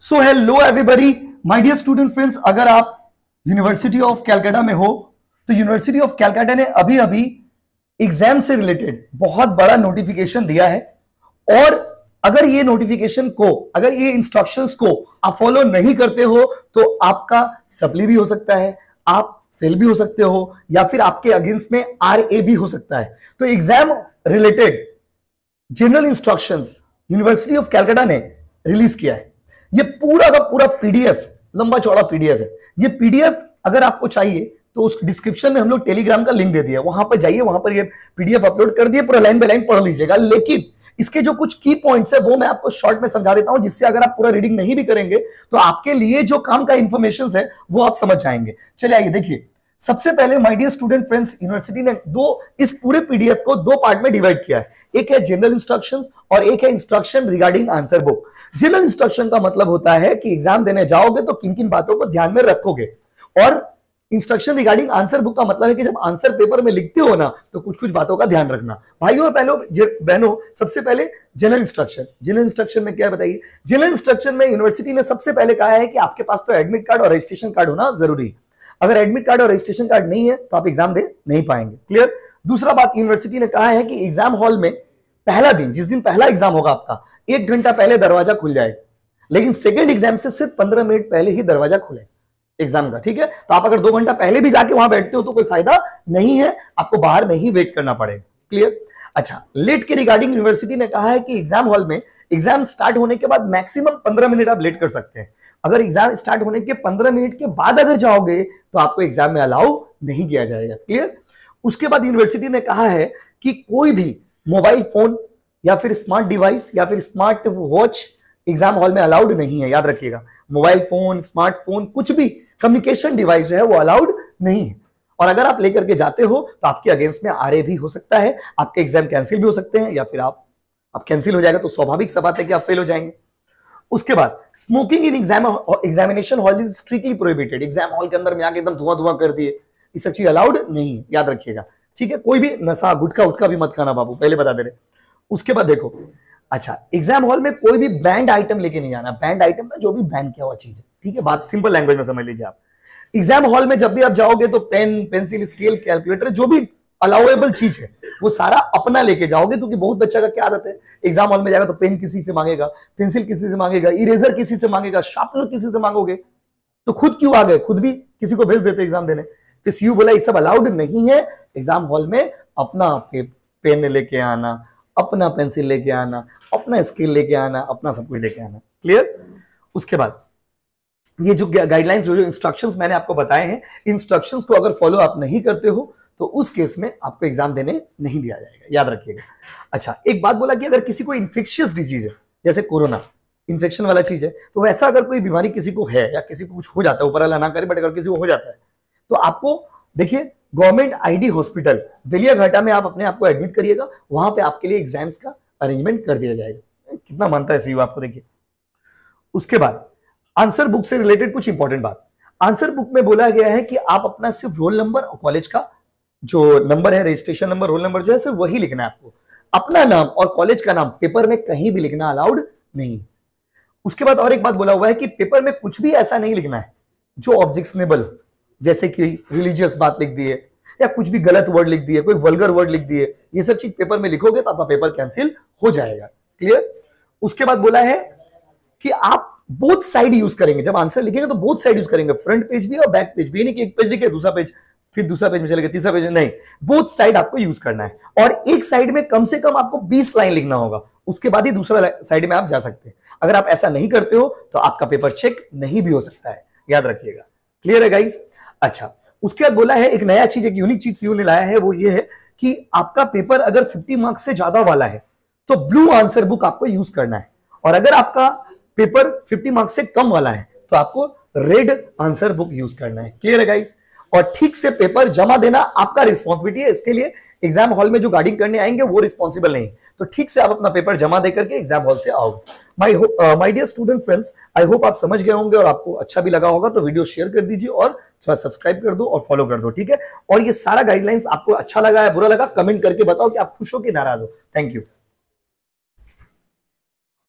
so hello everybody my dear student friends अगर आप university of Calcutta में हो तो यूनिवर्सिटी ऑफ कैलकाटा ने अभी अभी एग्जाम से रिलेटेड बहुत बड़ा नोटिफिकेशन दिया है और अगर ये नोटिफिकेशन को अगर ये इंस्ट्रक्शंस को आप फॉलो नहीं करते हो तो आपका सप्ली भी हो सकता है आप फेल भी हो सकते हो या फिर आपके अगेंस्ट में आर ए भी हो सकता है तो exam related general instructions university of Calcutta ने रिलीज किया है ये पूरा का पूरा पीडीएफ लंबा चौड़ा पीडीएफ है ये पीडीएफ अगर आपको चाहिए तो उस डिस्क्रिप्शन में हम लोग टेलीग्राम का लिंक दे दिया वहां पर जाइए वहां पर ये पीडीएफ अपलोड कर दिए पूरा लाइन बाय लाइन पढ़ लीजिएगा लेकिन इसके जो कुछ की पॉइंट्स है वो मैं आपको शॉर्ट में समझा देता हूं जिससे अगर आप पूरा रीडिंग नहीं भी करेंगे तो आपके लिए जो काम का इंफॉर्मेशन है वो आप समझ जाएंगे चले आइए देखिए सबसे पहले my dear student friends university ने दो इस पूरे पीडीएफ को दो पार्ट में डिवाइड किया है एक है जनरल इंस्ट्रक्शंस और एक है instruction regarding answer book general instruction का मतलब होता है कि एग्जाम देने जाओगे तो किन किन बातों को ध्यान में रखोगे और इंस्ट्रक्शन रिगार्डिंग आंसर बुक का मतलब है कि जब आंसर पेपर में लिखते हो ना तो कुछ कुछ बातों का ध्यान रखना भाइयों पहले बहनों सबसे पहले जनरल इंस्ट्रक्शन जनरल इंस्ट्रक्शन में क्या बताइए जनरल इंस्ट्रक्शन में यूनिवर्सिटी ने सबसे पहले कहा है कि आपके पास तो एडमिट कार्ड और रजिस्ट्रेशन कार्ड होना जरूरी है अगर एडमिट कार्ड और रजिस्ट्रेशन कार्ड नहीं है तो आप एग्जाम दे नहीं पाएंगे क्लियर दूसरा बात यूनिवर्सिटी ने कहा है कि एग्जाम हॉल में पहला दिन जिस दिन पहला एग्जाम होगा आपका एक घंटा पहले दरवाजा खुल जाएगा लेकिन सेकेंड एग्जाम से सिर्फ पंद्रह मिनट पहले ही दरवाजा खुले एग्जाम का ठीक है तो आप अगर दो घंटा पहले भी जाके वहां बैठते हो तो कोई फायदा नहीं है आपको बाहर में ही वेट करना पड़ेगा क्लियर अच्छा लेट के रिगार्डिंग यूनिवर्सिटी ने कहा है कि एग्जाम हॉल में एग्जाम स्टार्ट होने के बाद मैक्सिमम पंद्रह मिनट आप लेट कर सकते हैं अगर एग्जाम स्टार्ट होने के पंद्रह मिनट के बाद अगर जाओगे तो आपको एग्जाम में अलाउ नहीं किया जाएगा क्लियर उसके बाद यूनिवर्सिटी ने कहा है कि कोई भी मोबाइल फोन या फिर स्मार्ट डिवाइस या फिर स्मार्ट वॉच एग्जाम हॉल में अलाउड नहीं है याद रखिएगा मोबाइल फोन स्मार्टफोन कुछ भी कम्युनिकेशन डिवाइस जो है वो अलाउड नहीं है और अगर आप लेकर के जाते हो तो आपके अगेंस्ट में आरए भी हो सकता है आपके एग्जाम कैंसिल भी हो सकते हैं या फिर आप आप कैंसिल हो जाएगा तो स्वाभाविक सवाल है कि आप फेल हो जाएंगे उसके बाद smoking in exam examination hall is strictly prohibited exam hall के अंदर में आके एकदम धुआं धुआं कर दिए ये सब चीज अलाउड नहीं है याद रखिएगा ठीक है कोई भी नशा गुटखा उठका भी मत खाना बाबू पहले बता दे रहे उसके बाद देखो अच्छा एग्जाम हॉल में कोई भी बैंड आइटम लेके नहीं जाना बैंड आइटम ना जो भी बैंड किया हुआ चीज है ठीक है बात सिंपल लैंग्वेज में समझ लीजिए आप एग्जाम हॉल में जब भी आप जाओगे तो पेन पेंसिल स्केल कैलकुलेटर जो भी अलाउेबल चीज है वो सारा अपना लेके जाओगे क्योंकि बहुत बच्चा का क्या आदत है एग्जाम हॉल में जाएगा तो पेन किसी से मांगेगा पेंसिल किसी से मांगेगा इरेजर किसी से मांगेगा शार्पनर किसी से मांगोगे तो खुद क्यों आ गए खुद भी किसी को भेज देते एग्जाम देने तो सीयू बोला ये सब अलाउड नहीं है एग्जाम हॉल में अपना आपके पेन लेके आना अपना पेंसिल लेके आना अपना स्केल लेके आना अपना सब कुछ लेके आना क्लियर उसके बाद ये जो गाइडलाइंस जो इंस्ट्रक्शंस मैंने आपको बताए हैं इंस्ट्रक्शंस को अगर फॉलो आप नहीं करते हो तो उस केस में आपको एग्जाम देने नहीं दिया जाएगा याद रखिएगा अच्छा एक बात बोला कि अगर किसी को इन्फेक्शियस डिजीज है जैसे कोरोना इन्फेक्शन वाला चीज है तो वैसा अगर कोई बीमारी किसी को है या किसी को कुछ हो जाता है ऊपर वाला ना करे बट अगर किसी को हो जाता है तो आपको देखिए गवर्नमेंट आईडी हॉस्पिटल बेलियाघाटा में आप अपने आप को एडमिट करिएगा वहां पे आपके लिए एग्जाम्स का अरेंजमेंट कर दिया जाएगा कितना मानता है सही आपको देखिए उसके बाद आंसर बुक से रिलेटेड कुछ इंपॉर्टेंट बात आंसर बुक में बोला गया है कि आप अपना सिर्फ रोल नंबर और कॉलेज का जो नंबर है रजिस्ट्रेशन नंबर रोल नंबर जो है सिर्फ वही लिखना है आपको अपना नाम और कॉलेज का नाम पेपर में कहीं भी लिखना अलाउड नहीं उसके बाद और एक बात बोला हुआ है कि पेपर में कुछ भी ऐसा नहीं लिखना है जो ऑब्जेक्शनेबल जैसे कि रिलीजियस बात लिख दी है या कुछ भी गलत वर्ड लिख दिए कोई वल्गर वर्ड लिख दिए ये सब चीज पेपर में लिखोगे तो आपका पेपर कैंसिल हो जाएगा क्लियर उसके बाद बोला है कि आप बोथ साइड यूज करेंगे जब आंसर लिखेंगे तो बोथ साइड यूज करेंगे फ्रंट पेज भी और बैक पेज भी नहीं कि एक पेज लिखे दूसरा पेज फिर दूसरा पेज में चले गए तीसरा पेज में नहीं बोथ साइड आपको यूज करना है और एक साइड में कम से कम आपको 20 लाइन लिखना होगा उसके बाद ही दूसरा साइड में आप जा सकते हैं अगर आप ऐसा नहीं करते हो तो आपका पेपर चेक नहीं भी हो सकता है याद रखिएगा क्लियर है गाइस अच्छा उसके बाद बोला है एक नया चीज एक यूनिक चीज ने लाया है वो ये है कि आपका पेपर अगर 50 मार्क्स से ज्यादा वाला है तो ब्लू आंसर बुक आपको यूज करना है और अगर आपका पेपर 50 मार्क्स से कम वाला है तो आपको रेड आंसर बुक यूज करना है क्लियर है गाइस और ठीक से पेपर जमा देना आपका रिस्पॉन्सिबिलिटी है इसके लिए एग्जाम हॉल में जो गार्डिंग करने आएंगे वो रिस्पॉन्सिबल नहीं तो ठीक से आप अपना पेपर जमा देकर के एग्जाम हॉल से आओ my my dear student friends I hope आप समझ गए होंगे और आपको अच्छा भी लगा होगा तो वीडियो शेयर कर दीजिए और थोड़ा सब्सक्राइब कर दो और फॉलो कर दो ठीक है और ये सारा गाइडलाइंस आपको अच्छा लगा है बुरा लगा कमेंट करके बताओ कि आप खुश हो कि नाराज हो थैंक यू